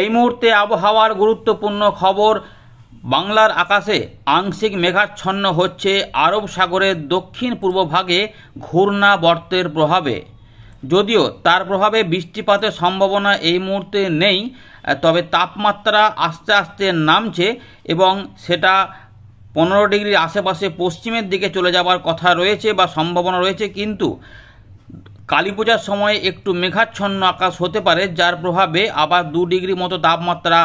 এই মুহূর্তে আবহাওয়ার গুরুত্বপূর্ণ খবর বাংলার আকাশে আংশিক মেঘাচ্ছন্ন হচ্ছে আরব সাগরের দক্ষিণ পূর্ব ভাগে ঘূর্ণাবর্তের প্রভাবে যদিও তার প্রভাবে বৃষ্টিপাতের সম্ভাবনা এই মুহূর্তে নেই তবে তাপমাত্রা আস্তে আস্তে নামছে এবং সেটা পনেরো ডিগ্রির আশেপাশে পশ্চিমের দিকে চলে যাওয়ার কথা রয়েছে বা সম্ভাবনা রয়েছে কিন্তু কালী পূজার সময় একটু মেঘাচ্ছন্ন আকাশ হতে পারে যার প্রভাবে আবার দু ডিগ্রি মতো তাপমাত্রা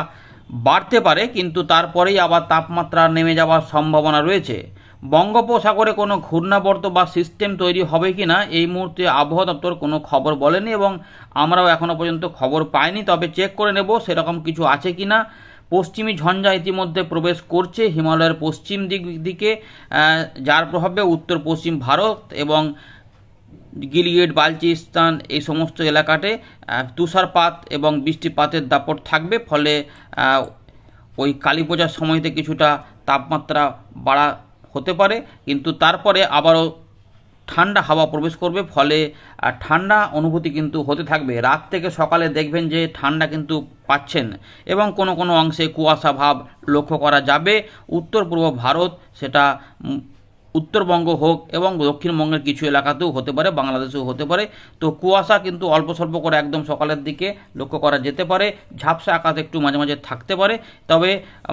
বাড়তে পারে কিন্তু তারপরেই আবার তাপমাত্রা নেমে যাওয়ার সম্ভাবনা রয়েছে বঙ্গোপসাগরে কোনো ঘূর্ণাবর্ত বা সিস্টেম তৈরি হবে কি না এই মুহূর্তে আবহাওয়া দপ্তর কোনো খবর বলেনি এবং আমরাও এখনও পর্যন্ত খবর পাইনি তবে চেক করে নেব সেরকম কিছু আছে কি না পশ্চিমী ঝঞ্ঝা ইতিমধ্যে প্রবেশ করছে হিমালয়ের পশ্চিম দিক দিকে যার প্রভাবে উত্তর পশ্চিম ভারত এবং গিলগিট বালচিস্তান এই সমস্ত এলাকাতে তুষারপাত এবং বৃষ্টিপাতের দাপট থাকবে ফলে ওই কালী পূজার সময়তে কিছুটা তাপমাত্রা বাড়া হতে পারে কিন্তু তারপরে আবারও ঠান্ডা হাওয়া প্রবেশ করবে ফলে ঠান্ডা অনুভূতি কিন্তু হতে থাকবে রাত থেকে সকালে দেখবেন যে ঠান্ডা কিন্তু পাচ্ছেন এবং কোনো কোনো অংশে কুয়াশা ভাব লক্ষ্য করা যাবে উত্তর পূর্ব ভারত সেটা উত্তরবঙ্গ হোক এবং দক্ষিণবঙ্গের কিছু এলাকাতেও হতে পারে বাংলাদেশেও হতে পারে তো কুয়াশা কিন্তু অল্প স্বল্প করে একদম সকালের দিকে লক্ষ্য করা যেতে পারে ঝাপসা আকাশ একটু মাঝে মাঝে থাকতে পারে তবে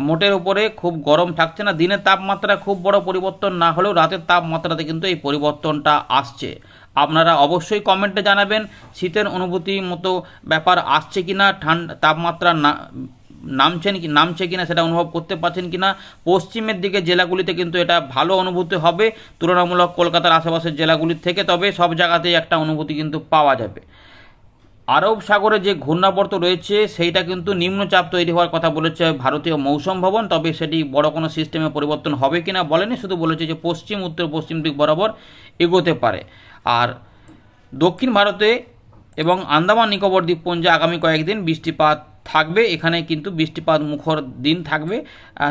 মোটের উপরে খুব গরম থাকছে না দিনের তাপমাত্রা খুব বড় পরিবর্তন না হলেও রাতের তাপমাত্রাতে কিন্তু এই পরিবর্তনটা আসছে আপনারা অবশ্যই কমেন্টে জানাবেন শীতের অনুভূতি মতো ব্যাপার আসছে কি না ঠান্ডা তাপমাত্রা না নামছেন কি নামছে কিনা সেটা অনুভব করতে পারছেন কিনা পশ্চিমের দিকে জেলাগুলিতে কিন্তু এটা ভালো অনুভূতি হবে তুলনামূলক কলকাতার আশেপাশের জেলাগুলির থেকে তবে সব জায়গাতেই একটা অনুভূতি কিন্তু পাওয়া যাবে আরব সাগরে যে ঘূর্ণাবর্ত রয়েছে সেইটা কিন্তু নিম্নচাপ তৈরি হওয়ার কথা বলেছে ভারতীয় মৌসুম ভবন তবে সেটি বড় কোনো সিস্টেমে পরিবর্তন হবে কিনা বলেনি শুধু বলেছে যে পশ্চিম উত্তর পশ্চিম দিক বরাবর এগোতে পারে আর দক্ষিণ ভারতে এবং আন্দামান নিকোবর দ্বীপপুঞ্জে আগামী কয়েকদিন বৃষ্টিপাত থাকবে এখানে কিন্তু বৃষ্টিপাত মুখর দিন থাকবে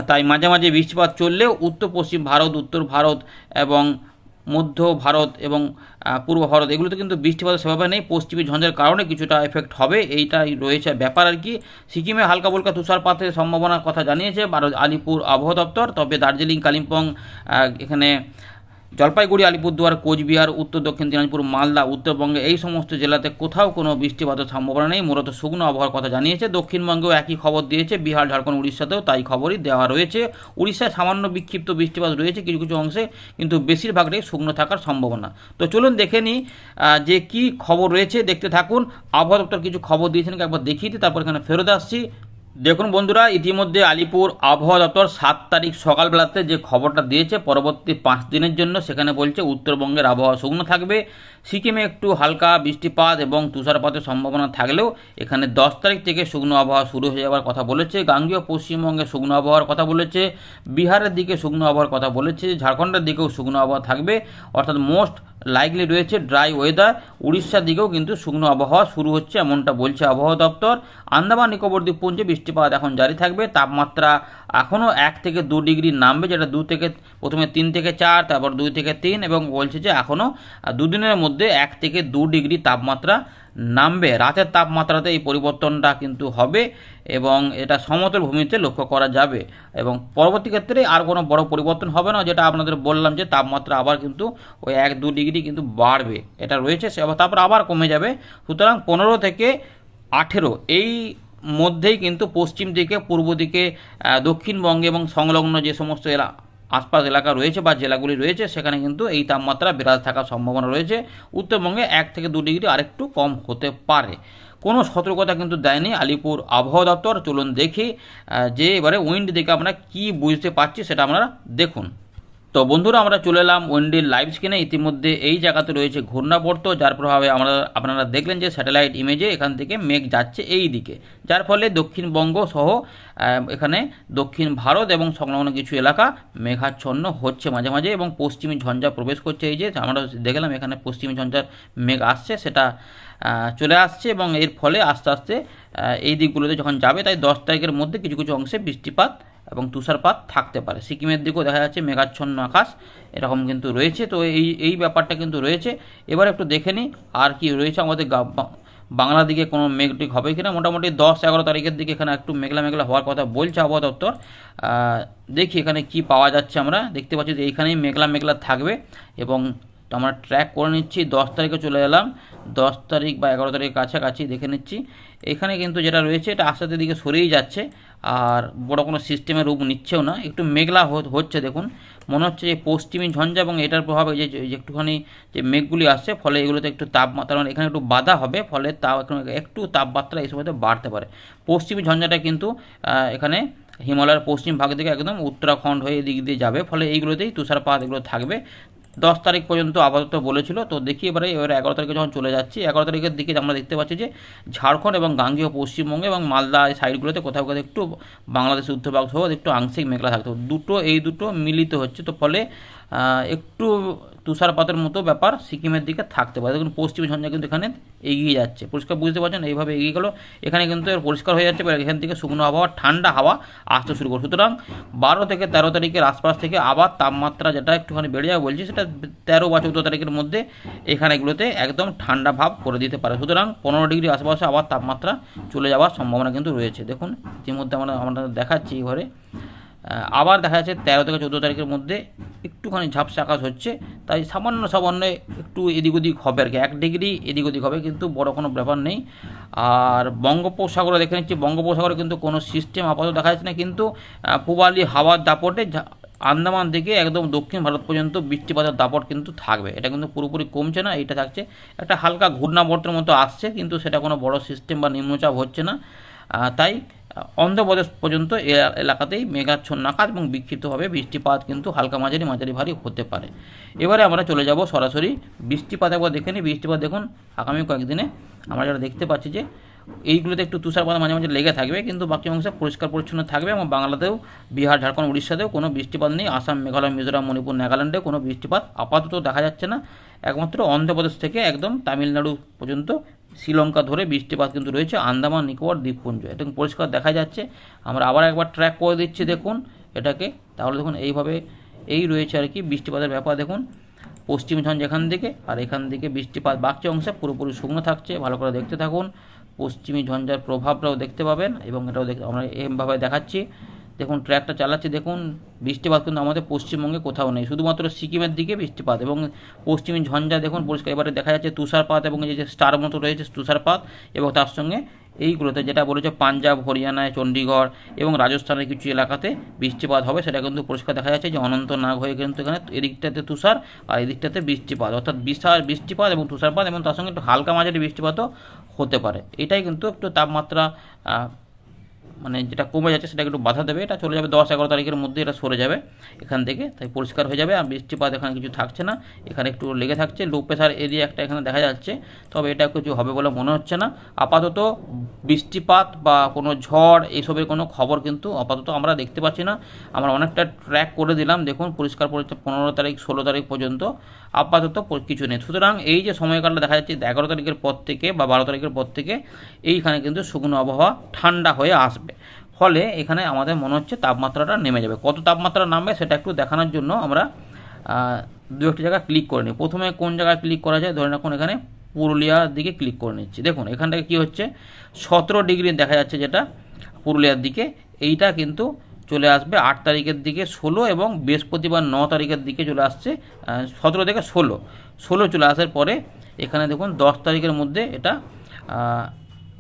তাই মাঝে মাঝে বৃষ্টিপাত চললেও উত্তর পশ্চিম ভারত উত্তর ভারত এবং মধ্য ভারত এবং পূর্ব ভারত এগুলোতে কিন্তু বৃষ্টিপাত সেভাবে নেই পশ্চিমী ঝঞ্ঝের কারণে কিছুটা এফেক্ট হবে এইটাই রয়েছে ব্যাপার আর কি সিকিমে হালকা বলকা তুষারপাতের সম্ভাবনার কথা জানিয়েছে আলিপুর আবহাওয়া দপ্তর তবে দার্জিলিং কালিম্পং এখানে জলপাইগুড়ি আলিপুরদুয়ার কোচবিহার উত্তর দক্ষিণ দিনাজপুর মালদা উত্তরবঙ্গে এই সমস্ত জেলাতে কোথাও কোনো বৃষ্টিপাতের সম্ভাবনা নেই মূলত শুকনো আবহাওয়ার কথা জানিয়েছে দক্ষিণবঙ্গেও একই খবর দিয়েছে বিহার ঝাড়খণ্ড উড়িষ্যাতেও তাই খবরই দেওয়া রয়েছে উড়িষ্যায় সামান্য বিক্ষিপ্ত বৃষ্টিপাত রয়েছে কিছু কিছু অংশে কিন্তু বেশিরভাগটাই শুকনো থাকার সম্ভাবনা তো চলুন দেখে নিই যে কি খবর রয়েছে দেখতে থাকুন আবহাওয়া দপ্তর কিছু খবর দিয়েছেন একবার দেখিয়ে দিই তারপর এখানে ফেরত আসছি দেখুন বন্ধুরা ইতিমধ্যে আলিপুর আবহাওয়া দপ্তর সাত তারিখ সকালবেলাতে যে খবরটা দিয়েছে পরবর্তী পাঁচ দিনের জন্য সেখানে বলছে উত্তরবঙ্গের আবহাওয়া শুকনো থাকবে সিকিমে একটু হালকা বৃষ্টিপাত এবং তুষারপাতের সম্ভাবনা থাকলেও এখানে দশ তারিখ থেকে শুকনো আবহাওয়া শুরু হয়ে যাওয়ার কথা বলেছে গাঙ্গীয় পশ্চিমবঙ্গে শুকনো আবহাওয়ার কথা বলেছে বিহারের দিকে শুকনো আবহাওয়ার কথা বলেছে ঝাড়খণ্ডের দিকেও শুকনো আবহাওয়া থাকবে অর্থাৎ মোস্ট লাইকলি রয়েছে ড্রাই ওয়েদার উড়িষ্যার দিকেও কিন্তু শুকনো আবহাওয়া শুরু হচ্ছে এমনটা বলছে আবহাওয়া দপ্তর আন্দামান নিকোবর দ্বীপপুঞ্জে বৃষ্টিপাত এখন জারি থাকবে তাপমাত্রা এখনও এক থেকে দু ডিগ্রি নামবে যেটা দু থেকে প্রথমে তিন থেকে চার তারপর দুই থেকে তিন এবং বলছে যে এখনও দুদিনের মধ্যে এক থেকে দু ডিগ্রি তাপমাত্রা নামবে রাতের তাপমাত্রাতে এই পরিবর্তনটা কিন্তু হবে এবং এটা সমতল ভূমিতে লক্ষ্য করা যাবে এবং পরবর্তী ক্ষেত্রে আর কোনো বড় পরিবর্তন হবে না যেটা আপনাদের বললাম যে তাপমাত্রা আবার কিন্তু ওই এক দু ডিগ্রি কিন্তু বাড়বে এটা রয়েছে সে তারপর আবার কমে যাবে সুতরাং পনেরো থেকে আঠেরো এই মধ্যেই কিন্তু পশ্চিম দিকে পূর্ব দিকে দক্ষিণবঙ্গে এবং সংলগ্ন যে সমস্ত এলা আশপাশ এলাকা রয়েছে বা জেলাগুলি রয়েছে সেখানে কিন্তু এই তাপমাত্রা বিরাজ থাকার সম্ভাবনা রয়েছে উত্তরবঙ্গে এক থেকে দু ডিগ্রি আরেকটু কম হতে পারে কোনো সতর্কতা কিন্তু দেয়নি আলিপুর আবহাওয়া দপ্তর চলুন দেখি যে এবারে উইন্ড দিকে আমরা কি বুঝতে পারছি সেটা আপনারা দেখুন তো বন্ধুরা আমরা চলে এলাম ওয়েন্ডির লাইভ স্ক্রিনে ইতিমধ্যে এই জায়গাতে রয়েছে ঘূর্ণাবর্ত যার প্রভাবে আমরা আপনারা দেখলেন যে স্যাটেলাইট ইমেজে এখান থেকে মেঘ যাচ্ছে এই দিকে যার ফলে দক্ষিণবঙ্গ সহ এখানে দক্ষিণ ভারত এবং সংলগ্ন কিছু এলাকা মেঘাচ্ছন্ন হচ্ছে মাঝে মাঝে এবং পশ্চিমী ঝঞ্ঝা প্রবেশ করছে এই যে আমরা দেখলাম এখানে পশ্চিমী ঝঞ্ঝার মেঘ আসছে সেটা চলে আসছে এবং এর ফলে আস্তে আস্তে এই দিকগুলোতে যখন যাবে তাই দশ তারিখের মধ্যে কিছু কিছু অংশে বৃষ্টিপাত এবং তুষারপাত থাকতে পারে সিকিমের দিকেও দেখা যাচ্ছে মেঘাচ্ছন্ন আকাশ এরকম কিন্তু রয়েছে তো এই এই ব্যাপারটা কিন্তু রয়েছে এবার একটু দেখে নিই আর কি রয়েছে আমাদের বাংলা দিকে কোনো মেঘটিক হবে কিনা মোটামুটি দশ এগারো তারিখের দিকে এখানে একটু মেঘলা মেঘলা হওয়ার কথা বলছে আবহাওয়া দপ্তর দেখি এখানে কি পাওয়া যাচ্ছে আমরা দেখতে পাচ্ছি যে এইখানেই মেঘলা মেঘলা থাকবে এবং আমরা ট্র্যাক করে নিচ্ছি দশ তারিখে চলে এলাম দশ তারিখ বা এগারো তারিখের কাছাকাছি দেখে নিচ্ছি এখানে কিন্তু যেটা রয়েছে এটা আস্তে দিকে সরেই যাচ্ছে আর বড় কোনো সিস্টেমের রূপ নিচ্ছেও না একটু মেঘলা হচ্ছে দেখুন মনে হচ্ছে যে পশ্চিমী ঝঞ্ঝা এবং এটার প্রভাবে যে একটুখানি যে মেঘগুলি আসছে ফলে এগুলোতে একটু তাপমাত্রা মানে এখানে একটু বাধা হবে ফলে তা একটু তাপমাত্রা এই সময়তে বাড়তে পারে পশ্চিমী ঝঞ্ঝাটা কিন্তু এখানে হিমালয়ের পশ্চিম ভাগ থেকে একদম উত্তরাখণ্ড হয়ে এদিক দিয়ে যাবে ফলে এইগুলোতেই তুষারপাত এগুলো থাকবে দশ তারিখ পর্যন্ত আপাতত বলেছিল তো দেখি এবারে এবারে এগারো তারিখে যখন চলে যাচ্ছি এগারো তারিখের দিকে আমরা দেখতে পাচ্ছি যে ঝাড়খণ্ড এবং গাঙ্গীয় পশ্চিমবঙ্গে এবং মালদা এই সাইডগুলোতে কোথাও কোথাও একটু বাংলাদেশ উত্তর সহ একটু আংশিক মেঘলা থাকতো দুটো এই দুটো মিলিত হচ্ছে তো ফলে একটু তুষারপাতের মতো ব্যাপার সিকিমের দিকে থাকতে পারে দেখুন পশ্চিম ঝঞ্ঝা কিন্তু এখানে এগিয়ে যাচ্ছে পরিষ্কার বুঝতে পারছেন এইভাবে এগিয়ে গেলো এখানে কিন্তু পরিষ্কার হয়ে যাচ্ছে এখান থেকে শুকনো আবহাওয়া ঠান্ডা হাওয়া আসতে শুরু করে সুতরাং বারো থেকে তেরো তারিখের আশপাশ থেকে আবার তাপমাত্রা যেটা একটুখানি বেড়ে যাবে বলছি সেটা তেরো বা চৌদ্দ তারিখের মধ্যে এখানেগুলোতে একদম ঠান্ডা ভাব করে দিতে পারে সুতরাং পনেরো ডিগ্রি আশেপাশে আবার তাপমাত্রা চলে যাওয়ার সম্ভাবনা কিন্তু রয়েছে দেখুন ইতিমধ্যে আমরা আমরা দেখাচ্ছি ঘরে আবার দেখা যাচ্ছে তেরো থেকে চোদ্দো তারিখের মধ্যে একটুখানি ঝাপসা আকাশ হচ্ছে তাই সামান্য সামান্য একটু এদিক ওদিক হবে আর কি এক ডিগ্রি এদিক ওদিক হবে কিন্তু বড় কোনো ব্যাপার নেই আর বঙ্গোপসাগরে দেখে নিচ্ছি বঙ্গোপসাগরে কিন্তু কোনো সিস্টেম আপাতত দেখা যাচ্ছে না কিন্তু পূবালি হাওয়ার দাপটে আন্দামান থেকে একদম দক্ষিণ ভারত পর্যন্ত বৃষ্টিপাতের দাপট কিন্তু থাকবে এটা কিন্তু পুরোপুরি কমছে না এটা থাকছে একটা হালকা ঘূর্ণাবর্তের মতো আসছে কিন্তু সেটা কোনো বড় সিস্টেম বা নিম্নচাপ হচ্ছে না তাই অন্ধ্রপ্রদেশ পর্যন্ত এলাকাতেই মেঘাচ্ছন্ন আকাশ এবং বিক্ষিপ্তভাবে বৃষ্টিপাত কিন্তু হালকা মাঝারি মাঝারি ভারী হতে পারে এবারে আমরা চলে যাব সরাসরি বৃষ্টিপাত একবার দেখে নিই বৃষ্টিপাত দেখুন আগামী কয়েকদিনে আমরা যারা দেখতে পাচ্ছি যে এইগুলোতে একটু তুষারপাত মাঝে মাঝে লেগে থাকবে কিন্তু বাকি অংশে পরিষ্কার পরিচ্ছন্ন থাকবে এবং বাংলাতেও বিহার ঝাড়খণ্ড উড়িষ্যাতেও কোনো বৃষ্টিপাত নেই আসাম মেঘালয় মিজোরাম মণিপুর নাগাল্যান্ডে কোনো বৃষ্টিপাত আপাতত দেখা যাচ্ছে না একমাত্র অন্ধ্রপ্রদেশ থেকে একদম তামিলনাড়ু পর্যন্ত শ্রীলঙ্কা ধরে বৃষ্টিপাত কিন্তু রয়েছে আন্দামান নিকোবর দ্বীপপুঞ্জ এবং পরিষ্কার দেখা যাচ্ছে আমরা আবার একবার ট্র্যাক করে দিচ্ছি দেখুন এটাকে তাহলে দেখুন এইভাবে এই রয়েছে আর কি বৃষ্টিপাতের ব্যাপার দেখুন পশ্চিম ঝঞ্জ যেখান থেকে আর এখান থেকে বৃষ্টিপাত বাকি অংশে পুরোপুরি শুকনো থাকছে ভালো করে দেখতে থাকুন পশ্চিমী ঝঞ্ঝার প্রভাবটাও দেখতে পাবেন এবং এটাও দেখ আমরা এমভাবে দেখাচ্ছি দেখুন ট্র্যাকটা চালাচ্ছি দেখুন বৃষ্টিপাত কিন্তু আমাদের পশ্চিমবঙ্গে কোথাও নেই শুধুমাত্র সিকিমের দিকে বৃষ্টিপাত এবং পশ্চিমী ঝঞ্ঝা দেখুন পরিষ্কার এবারে দেখা যাচ্ছে তুষারপাত এবং এই যে স্টার মতো রয়েছে তুষারপাত এবং তার সঙ্গে এইগুলোতে যেটা বলেছে পাঞ্জাব হরিয়ানায় চণ্ডীগড় এবং রাজস্থানের কিছু এলাকাতে বৃষ্টিপাত হবে সেটা কিন্তু পরিষ্কার দেখা যাচ্ছে যে অনন্তনাগ হয়ে কিন্তু এখানে এদিকটাতে তুষার আর এদিকটাতে বৃষ্টিপাত অর্থাৎ বিশাল বৃষ্টিপাত এবং তুষারপাত এবং তার সঙ্গে একটু হালকা মাঝারি বৃষ্টিপাতও হতে পারে এটাই কিন্তু একটু তাপমাত্রা মানে যেটা কমে যাচ্ছে সেটা একটু বাধা দেবে এটা চলে যাবে দশ এগারো তারিখের মধ্যে এটা সরে যাবে এখান থেকে তাই পরিষ্কার হয়ে যাবে আর বৃষ্টিপাত এখানে কিছু থাকছে না এখানে একটু লেগে থাকছে লো প্রেশার এরিয়া একটা এখানে দেখা যাচ্ছে তবে এটা কিছু হবে বলে মনে হচ্ছে না আপাতত বৃষ্টিপাত বা কোনো ঝড় এইসবের কোনো খবর কিন্তু আপাতত আমরা দেখতে পাচ্ছি না আমরা অনেকটা ট্র্যাক করে দিলাম দেখুন পরিষ্কার পরিচ্ছন্ন পনেরো তারিখ ষোলো তারিখ পর্যন্ত আপাতত কিছু নেই সুতরাং এই যে সময়কালটা দেখা যাচ্ছে এগারো তারিখের পর থেকে বা বারো তারিখের পর থেকে এইখানে কিন্তু শুকনো আবহাওয়া ঠান্ডা হয়ে আসবে থাকবে ফলে এখানে আমাদের মনে হচ্ছে তাপমাত্রাটা নেমে যাবে কত তাপমাত্রা নামবে সেটা একটু দেখানোর জন্য আমরা দু একটি জায়গায় ক্লিক করে নিই প্রথমে কোন জায়গায় ক্লিক করা যায় ধরে রাখুন এখানে পুরুলিয়ার দিকে ক্লিক করে নিচ্ছি দেখুন এখান থেকে কী হচ্ছে সতেরো ডিগ্রি দেখা যাচ্ছে যেটা পুরুলিয়ার দিকে এইটা কিন্তু চলে আসবে আট তারিখের দিকে ষোলো এবং বৃহস্পতিবার ন তারিখের দিকে চলে আসছে সতেরো থেকে ষোলো ষোলো চলে আসার পরে এখানে দেখুন দশ তারিখের মধ্যে এটা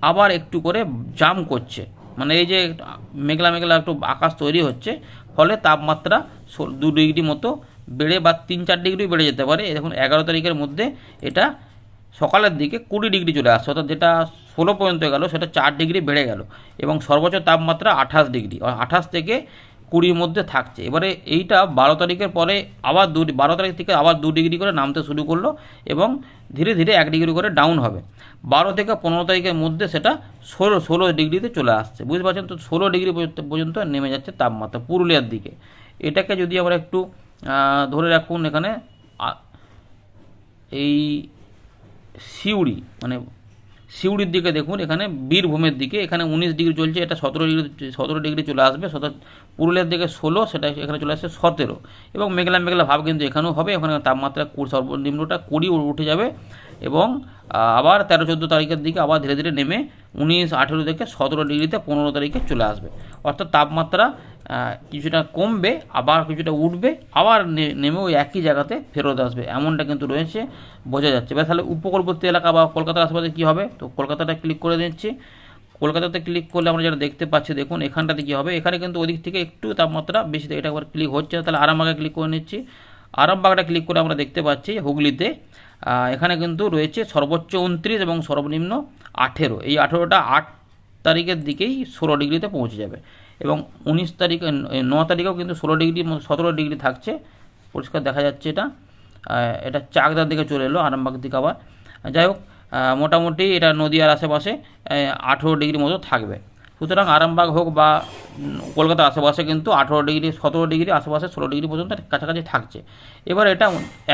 আবার একটু করে জাম করছে মানে এই যে মেঘলা মেঘলা একটু আকাশ তৈরি হচ্ছে ফলে তাপমাত্রা দু ডিগ্রি মতো বেড়ে বা তিন চার ডিগ্রি বেড়ে যেতে পারে এখন এগারো তারিখের মধ্যে এটা সকালের দিকে কুড়ি ডিগ্রি চলে আসছে অর্থাৎ যেটা ষোলো পর্যন্ত গেল সেটা চার ডিগ্রি বেড়ে গেল এবং সর্বোচ্চ তাপমাত্রা আঠাশ ডিগ্রি আঠাশ থেকে কুড়ির মধ্যে থাকছে এবারে এইটা বারো তারিখের পরে আবার দু বারো তারিখ থেকে আবার দু ডিগ্রি করে নামতে শুরু করলো এবং ধীরে ধীরে এক ডিগ্রি করে ডাউন হবে বারো থেকে পনেরো তারিখের মধ্যে সেটা ষোলো ষোলো ডিগ্রিতে চলে আসছে বুঝতে পারছেন তো ষোলো ডিগ্রি পর্যন্ত পর্যন্ত নেমে যাচ্ছে তাপমাত্রা পুরুলিয়ার দিকে এটাকে যদি আমরা একটু ধরে রাখুন এখানে এই সিউড়ি মানে সিউড়ির দিকে দেখুন এখানে বীরভূমের দিকে এখানে উনিশ ডিগ্রি চলছে এটা সতেরো ডিগ্রি সতেরো ডিগ্রি চলে আসবে পুরুলিয়ার দিকে ষোলো সেটা এখানে চলে আসছে সতেরো এবং মেঘলা মেঘলা ভাব কিন্তু এখানেও হবে এখানে তাপমাত্রা সর্বনিম্নটা কুড়ি উঠে যাবে এবং আবার তেরো চোদ্দো তারিখের দিকে আবার ধীরে ধীরে নেমে উনিশ আঠেরো থেকে সতেরো ডিগ্রিতে পনেরো তারিখে চলে আসবে অর্থাৎ তাপমাত্রা কিছুটা কমবে আবার কিছুটা উঠবে আবার নেমে ওই একই জায়গাতে ফেরত আসবে এমনটা কিন্তু রয়েছে বোঝা যাচ্ছে এবার তাহলে উপকূলবর্তী এলাকা বা কলকাতার আশেপাশে কী হবে তো কলকাতাটা ক্লিক করে দিচ্ছি কলকাতাতে ক্লিক করলে আমরা যেটা দেখতে পাচ্ছি দেখুন এখানটাতে কী হবে এখানে কিন্তু ওদিক থেকে একটু তাপমাত্রা বেশি এটা একবার ক্লিক হচ্ছে তাহলে আরামবাগে ক্লিক করে নিচ্ছি আরামবাগটা ক্লিক করে আমরা দেখতে পাচ্ছি হুগলিতে এখানে কিন্তু রয়েছে সর্বোচ্চ উনত্রিশ এবং সর্বনিম্ন আঠেরো এই আঠেরোটা আট তারিখের দিকেই ষোলো ডিগ্রিতে পৌঁছে যাবে এবং উনিশ তারিখ ন তারিখেও কিন্তু ষোলো ডিগ্রি সতেরো ডিগ্রি থাকছে পরিষ্কার দেখা যাচ্ছে এটা এটা চাকদার দিকে চলে এলো আরামবাগ দিকে আবার যাই হোক মোটামুটি এটা নদীয়ার আশেপাশে আঠেরো ডিগ্রি মতো থাকবে সুতরাং আরামবাগ হোক বা কলকাতার আশেপাশে কিন্তু আঠেরো ডিগ্রি সতেরো ডিগ্রি আশেপাশে ষোলো ডিগ্রি পর্যন্ত কাছাকাছি থাকছে এবার এটা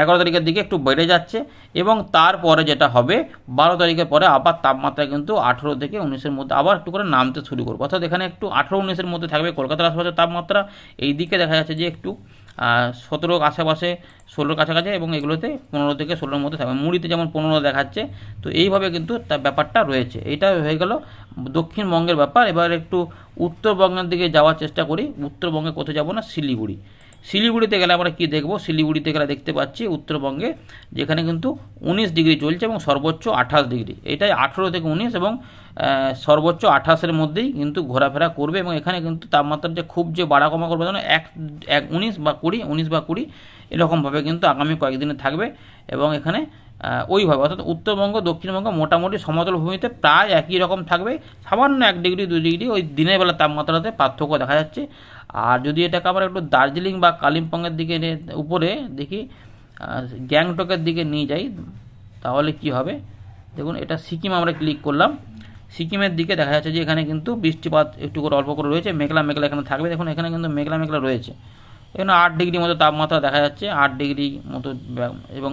এগারো তারিখের দিকে একটু বেড়ে যাচ্ছে এবং তারপরে যেটা হবে বারো তারিখের পরে আবার তাপমাত্রা কিন্তু আঠেরো থেকে উনিশের মধ্যে আবার একটু করে নামতে শুরু করবে অর্থাৎ এখানে একটু আঠেরো উনিশের মধ্যে থাকবে কলকাতার আশেপাশে তাপমাত্রা এই দিকে দেখা যাচ্ছে যে একটু সতেরো আশেপাশে ষোলোর কাছাকাছি এবং এগুলোতে পনেরো থেকে ষোলোর মধ্যে থাকবে মুড়িতে যেমন পনেরো দেখাচ্ছে তো এইভাবে কিন্তু তার ব্যাপারটা রয়েছে এইটা হয়ে গেল দক্ষিণবঙ্গের ব্যাপার এবার একটু উত্তরবঙ্গের দিকে যাওয়ার চেষ্টা করি উত্তরবঙ্গে কোথায় যাবো না শিলিগুড়ি শিলিগুড়িতে গেলে আমরা কি দেখব শিলিগুড়িতে গেলে দেখতে পাচ্ছি উত্তরবঙ্গে যেখানে কিন্তু উনিশ ডিগ্রি চলছে এবং সর্বোচ্চ আঠাশ ডিগ্রি এটাই আঠেরো থেকে উনিশ এবং সর্বোচ্চ আঠাশের মধ্যেই কিন্তু ঘোরাফেরা করবে এবং এখানে কিন্তু তাপমাত্রা যে খুব যে বাড়া কমা করবে যেন এক এক উনিশ বা কুড়ি উনিশ বা কুড়ি এরকমভাবে কিন্তু আগামী কয়েকদিনে থাকবে এবং এখানে ওইভাবে অর্থাৎ উত্তরবঙ্গ দক্ষিণবঙ্গ মোটামুটি সমতল ভূমিতে প্রায় একই রকম থাকবে সামান্য এক ডিগ্রি দুই ডিগ্রি ওই দিনের বেলা তাপমাত্রাতে পার্থক্য দেখা যাচ্ছে আর যদি এটাকে আমরা একটু দার্জিলিং বা কালিম্পংয়ের দিকে উপরে দেখি গ্যাংটকের দিকে নিয়ে যাই তাহলে কি হবে দেখুন এটা সিকিম আমরা ক্লিক করলাম সিকিমের দিকে দেখা যাচ্ছে যে এখানে কিন্তু বৃষ্টিপাত একটু করে অল্প করে রয়েছে মেঘলা মেঘলা এখানে থাকবে দেখুন এখানে কিন্তু মেঘলা মেঘলা রয়েছে এখানে আট ডিগ্রি মতো তাপমাত্রা দেখা যাচ্ছে আট ডিগ্রি মতো এবং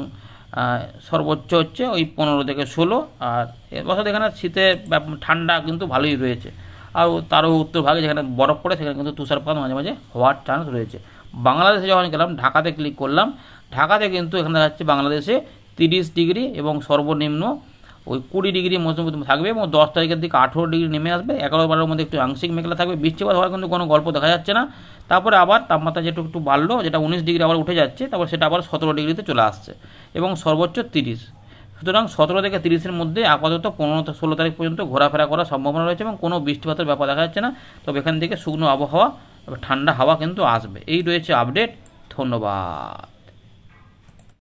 সর্বোচ্চ হচ্ছে ওই পনেরো থেকে ষোলো আর এবছর এখানে শীতে ঠান্ডা কিন্তু ভালোই রয়েছে আর তারও উত্তর ভাগে যেখানে বরফ পড়ে সেখানে কিন্তু তুষারপাত মাঝে মাঝে হওয়ার চান্স রয়েছে বাংলাদেশে যখন গেলাম ঢাকাতে ক্লিক করলাম ঢাকাতে কিন্তু এখানে দেখা যাচ্ছে বাংলাদেশে তিরিশ ডিগ্রি এবং সর্বনিম্ন ওই কুড়ি ডিগ্রি মৌসুমি থাকবে এবং দশ তারিখের দিকে আঠেরো ডিগ্রি নেমে আসবে এগারো বারোর মধ্যে একটু আংশিক মেঘলা থাকবে বৃষ্টিপাত হওয়ার কিন্তু কোনো গল্প দেখা যাচ্ছে না তারপরে আবার তাপমাত্রা যেটা একটু বাড়লো যেটা উনিশ ডিগ্রি আবার উঠে যাচ্ছে তারপর সেটা আবার সতেরো ডিগ্রিতে চলে আসছে এবং সর্বোচ্চ তিরিশ সুতরাং সতেরো থেকে তিরিশের মধ্যে আপাতত পনেরো ষোলো তারিখ পর্যন্ত ঘোরাফেরা করার সম্ভাবনা রয়েছে এবং কোনো বৃষ্টিপাতের ব্যাপার দেখা যাচ্ছে না তবে এখান থেকে শুকনো আবহাওয়া ঠান্ডা হাওয়া কিন্তু আসবে এই রয়েছে আপডেট ধন্যবাদ